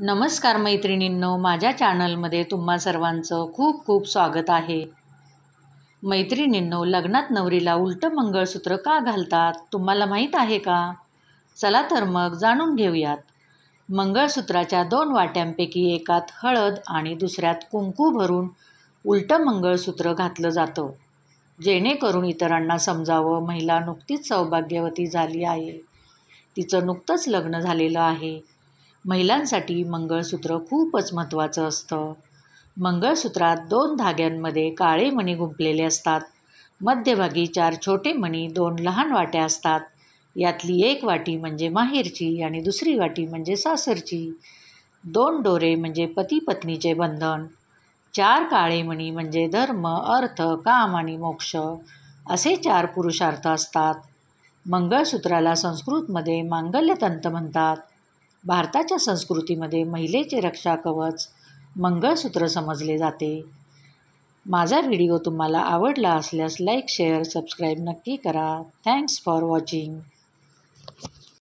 नमस्कार मैत्रिणींनो माझ्या चॅनलमध्ये तुम्हा सर्वांचं खूप खूप स्वागत आहे मैत्रिणींनो लग्नात नवरीला उलटं मंगळसूत्र का घालतात तुम्हाला माहीत आहे का चला तर मग जाणून घेऊयात मंगळसूत्राच्या दोन वाट्यांपैकी एकात हळद आणि दुसऱ्यात कुंकू भरून उलटं मंगळसूत्र घातलं जातं जेणेकरून इतरांना समजावं महिला नुकतीच सौभाग्यवती झाली आहे तिचं नुकतंच लग्न झालेलं आहे महिलांसाठी मंगळसूत्र खूपच महत्त्वाचं असतं मंगळसूत्रात दोन धाग्यांमध्ये काळे मणी गुंपलेले असतात मध्यभागी चार छोटे मणी दोन लहान वाट्या असतात यातली एक वाटी म्हणजे माहेरची आणि दुसरी वाटी म्हणजे सासरची दोन डोरे म्हणजे पती पत्नीचे बंधन चार काळे मणी म्हणजे धर्म अर्थ काम आणि मोक्ष असे चार पुरुषार्थ असतात मंगळसूत्राला संस्कृतमध्ये मांगल्यतंत म्हणतात भारताच्या संस्कृतीमध्ये महिलेचे रक्षा कवच मंगळसूत्र समजले जाते माझा व्हिडिओ तुम्हाला आवडला असल्यास लाईक शेअर सबस्क्राईब नक्की करा थँक्स फॉर वॉचिंग